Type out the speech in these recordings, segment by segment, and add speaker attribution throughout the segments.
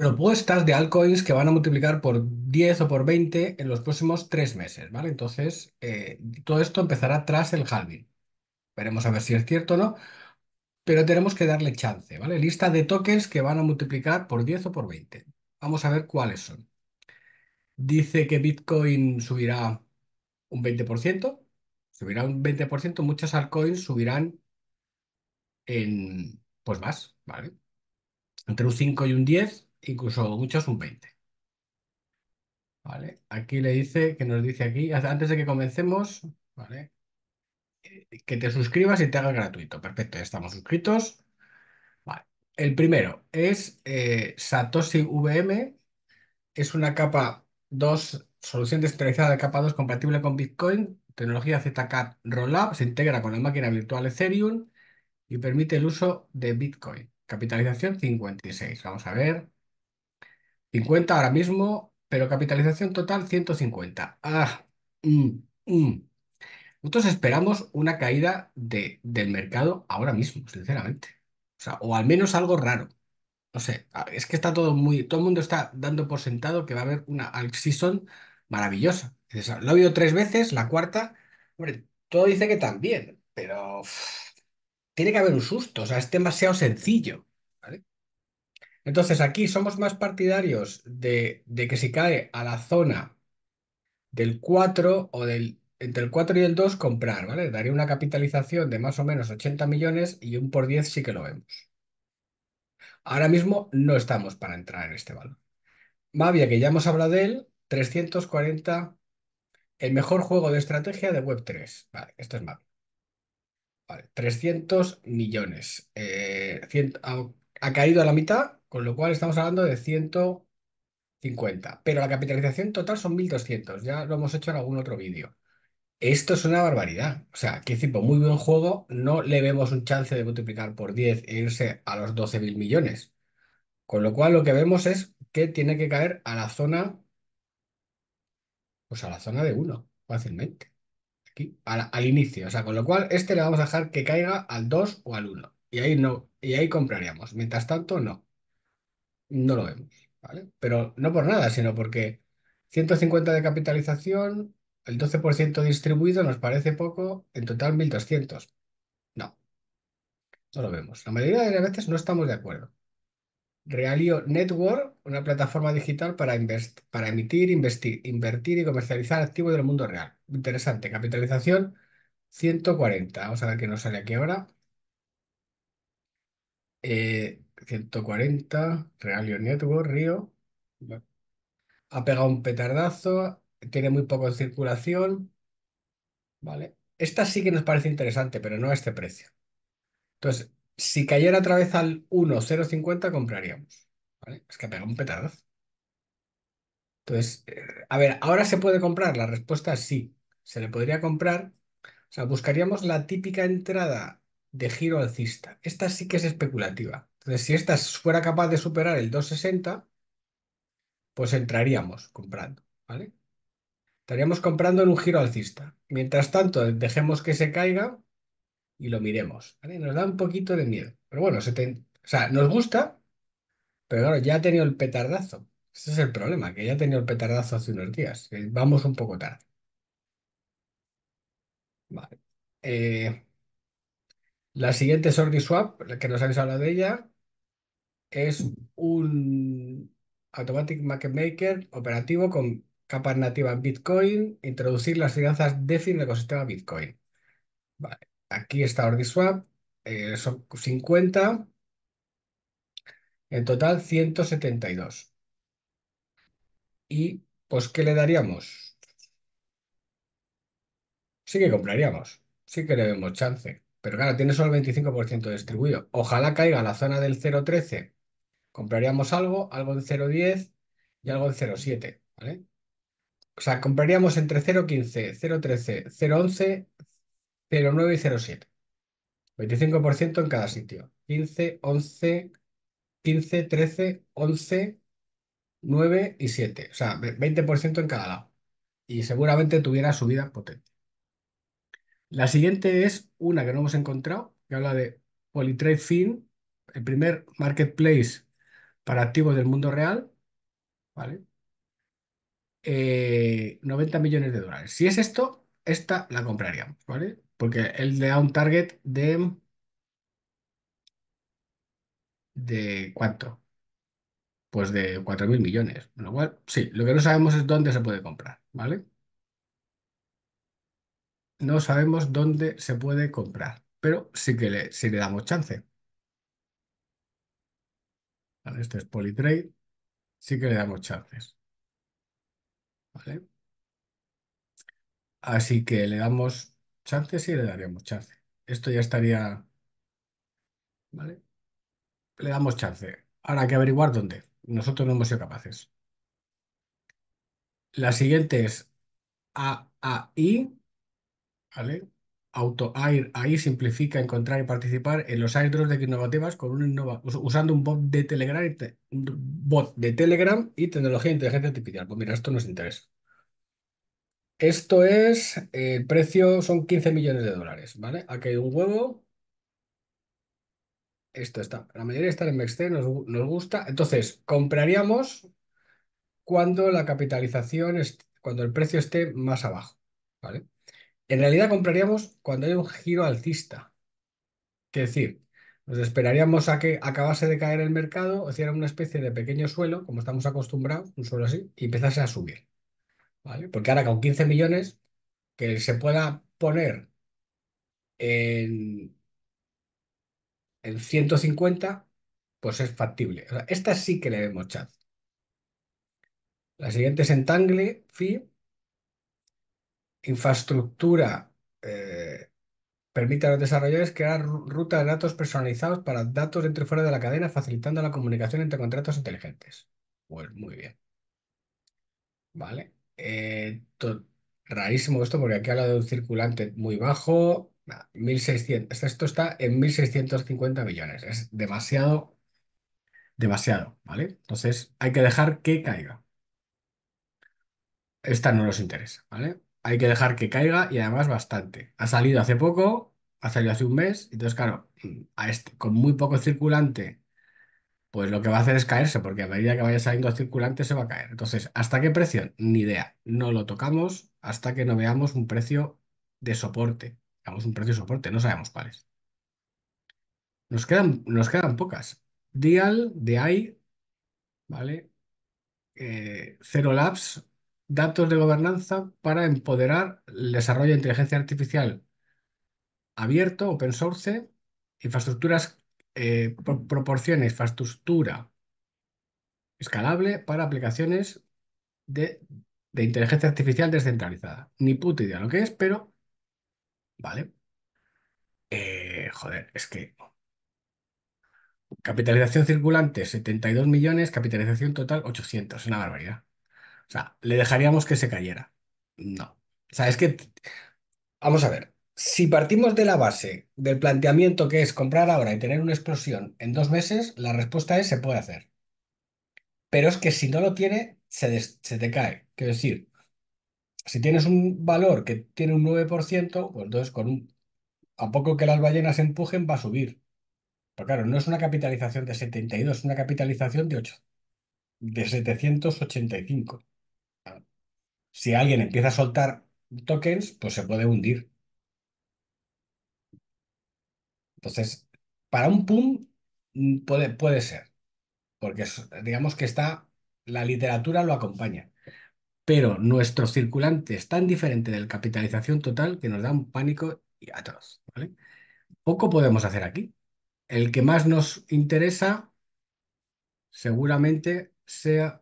Speaker 1: propuestas de altcoins que van a multiplicar por 10 o por 20 en los próximos tres meses, ¿vale? Entonces, eh, todo esto empezará tras el halving. Veremos a ver si es cierto o no, pero tenemos que darle chance, ¿vale? Lista de tokens que van a multiplicar por 10 o por 20. Vamos a ver cuáles son. Dice que Bitcoin subirá un 20%, subirá un 20%, muchas altcoins subirán en, pues más, ¿vale? Entre un 5 y un 10, incluso muchos un 20. ¿Vale? Aquí le dice, que nos dice aquí, antes de que comencemos, ¿vale? Eh, que te suscribas y te haga gratuito. Perfecto, ya estamos suscritos. El primero es eh, Satoshi VM. Es una capa 2, solución descentralizada de capa 2 compatible con Bitcoin, tecnología ZK Rollup, se integra con la máquina virtual Ethereum y permite el uso de Bitcoin. Capitalización 56. Vamos a ver. 50 ahora mismo, pero capitalización total 150. Ah, mm, mm. Nosotros esperamos una caída de, del mercado ahora mismo, sinceramente. O al menos algo raro. No sé, es que está todo muy. Todo el mundo está dando por sentado que va a haber una alt maravillosa. Ah, lo he oído tres veces, la cuarta. Hombre, todo dice que también, pero. tiene que haber un susto, o sea, es demasiado sencillo. Entonces, aquí somos más partidarios de, que si cae a la zona del 4 o del entre el 4 y el 2 comprar, ¿vale? Daría una capitalización de más o menos 80 millones y un por 10 sí que lo vemos. Ahora mismo no estamos para entrar en este valor. Mavia, que ya hemos hablado de él, 340, el mejor juego de estrategia de Web3. Vale, esto es Mavia. Vale, 300 millones. Eh, ha caído a la mitad con lo cual estamos hablando de 150. Pero la capitalización total son 1.200. Ya lo hemos hecho en algún otro vídeo. Esto es una barbaridad. O sea, que tipo, muy buen juego. No le vemos un chance de multiplicar por 10 e irse a los 12.000 millones. Con lo cual lo que vemos es que tiene que caer a la zona, pues a la zona de 1, fácilmente. Aquí, al, inicio. O sea, con lo cual este le vamos a dejar que caiga al 2 o al 1. Y ahí no, y ahí compraríamos. Mientras tanto, no no lo vemos, ¿vale? Pero no por nada, sino porque 150 de capitalización, el 12% distribuido nos parece poco, en total 1.200. No, no lo vemos. La mayoría de las veces no estamos de acuerdo. Realio Network, una plataforma digital para, para emitir, investir, invertir y comercializar activos del mundo real. Interesante, capitalización 140. Vamos a ver qué nos sale aquí ahora. Eh, 140, Realio Network, Río. Ha pegado un petardazo, tiene muy poco circulación. Vale. Esta sí que nos parece interesante, pero no a este precio. Entonces, si cayera otra vez al 1,050, compraríamos. ¿Vale? Es que ha pegado un petardazo. Entonces, eh, a ver, ¿ahora se puede comprar? La respuesta es sí. Se le podría comprar. O sea, buscaríamos la típica entrada de giro alcista. Esta sí que es especulativa. Entonces, si esta fuera capaz de superar el 260, pues entraríamos comprando, ¿vale? Estaríamos comprando en un giro alcista. Mientras tanto, dejemos que se caiga y lo miremos, Nos da un poquito de miedo. Pero bueno, se sea, nos gusta, pero claro, ya ha tenido el petardazo. Ese es el problema, que ya ha tenido el petardazo hace unos días. Vamos un poco tarde. Vale. Eh, la siguiente Ordiswap, la que nos habéis hablado de ella, es mm. un Automatic Market Maker operativo con capas nativas Bitcoin, introducir las finanzas DeFi en el ecosistema Bitcoin. Aquí está OrdiSwap, eh, son 50, en total 172. ¿Y pues qué le daríamos? Sí que compraríamos, sí que le vemos chance. Pero claro, tiene solo el 25% distribuido. Ojalá caiga la zona del 0,13. Compraríamos algo, algo en 0,10 y algo en 0,7. ¿vale? O sea, compraríamos entre 0,15, 0,13, 0,11, 0,9 y 0,7. 25% en cada sitio. 15, 11, 15, 13, 11, 9 y 7. O sea, 20% en cada lado. Y seguramente tuviera subida potente. La siguiente es una que no hemos encontrado, que habla de Polytrade Fin, el primer marketplace para activos del mundo real, ¿vale? 90 eh, millones de dólares. Si es esto, esta la compraríamos, ¿vale? Porque él le da un target de... ¿De cuánto? Pues de 4.000 millones. lo cual, sí, lo que no sabemos es dónde se puede comprar, ¿vale? no sabemos dónde se puede comprar, pero sí que le, sí le damos chance. este es Politrade, sí que le damos chances. Así que le damos chance y le daríamos chance. Esto ya estaría... ¿Vale? Le damos chance. Ahora hay que averiguar dónde. Nosotros no hemos sido capaces. La siguiente es AAI ¿vale? Auto AIR, ahí simplifica encontrar y participar en los airdrops de innovativas con un usando un bot de Telegram y bot de Telegram y tecnología de inteligencia artificial. Pues mira, esto nos interesa. Esto es, el eh, precio son 15 millones de dólares, ¿vale? Aquí hay un huevo. Esto está, la mayoría está en MEXC, nos, nos gusta. Entonces, compraríamos cuando la capitalización, es, cuando el precio esté más abajo, ¿vale? En realidad compraríamos cuando haya un giro altista. Es decir, nos esperaríamos a que acabase de caer el mercado, o hiciera una especie de pequeño suelo, como estamos acostumbrados, un suelo así, y empezase a subir. ¿Vale? Porque ahora con 15 millones, que se pueda poner en, 150, pues es factible. esta sí que le vemos chat. La siguiente es Entangle, FI, infraestructura eh, permite a los desarrolladores crear rutas de datos personalizados para datos dentro y fuera de la cadena, facilitando la comunicación entre contratos inteligentes. Pues muy bien. Vale. Eh, rarísimo esto porque aquí habla de un circulante muy bajo. 1600. Esto está en 1.650 millones. Es demasiado, demasiado, ¿vale? Entonces hay que dejar que caiga. Esta no nos interesa, ¿vale? hay que dejar que caiga y además bastante. Ha salido hace poco, ha salido hace un mes, entonces claro, este, con muy poco circulante, pues lo que va a hacer es caerse, porque a medida que vaya saliendo circulante se va a caer. Entonces, ¿hasta qué precio? Ni idea. No lo tocamos hasta que no veamos un precio de soporte. Veamos un precio de soporte, no sabemos cuáles. Nos quedan, nos quedan pocas. Dial, DI, ¿vale? Eh, cero LAPS. Labs, datos de gobernanza para empoderar el desarrollo de inteligencia artificial abierto, open source, infraestructuras, eh, proporciones, proporciona infraestructura escalable para aplicaciones de, inteligencia artificial descentralizada. Ni puta idea lo que es, pero vale. Eh, joder, es que capitalización circulante 72 millones, capitalización total 800, es una barbaridad. O sea, ¿le dejaríamos que se cayera? No. O sea, es que, vamos a ver, si partimos de la base del planteamiento que es comprar ahora y tener una explosión en dos meses, la respuesta es se puede hacer. Pero es que si no lo tiene, se, te cae. Quiero decir, si tienes un valor que tiene un 9%, pues entonces con un, a poco que las ballenas empujen va a subir. Pero claro, no es una capitalización de 72, es una capitalización de 8, de 785. Si alguien empieza a soltar tokens, pues se puede hundir. Entonces, para un PUM mm, puede, puede ser, porque digamos que está, la literatura lo acompaña. Pero nuestro circulante es tan diferente del capitalización total que nos da un pánico y atroz. Poco podemos hacer aquí. El que más nos interesa seguramente sea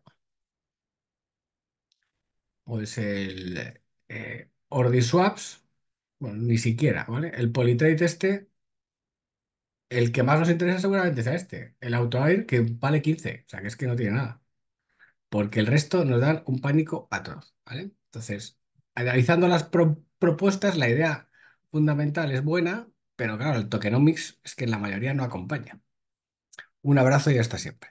Speaker 1: es pues el eh, OrdiSwaps, bueno, ni siquiera, ¿vale? El Polytrade este, el que más nos interesa seguramente es este, el AutoAir, que vale 15, o sea, que es que no tiene nada. Porque el resto nos dan un pánico atroz, ¿vale? Entonces, analizando las propuestas, la idea fundamental es buena, pero claro, el tokenomics es que la mayoría no acompaña. Un abrazo y hasta siempre.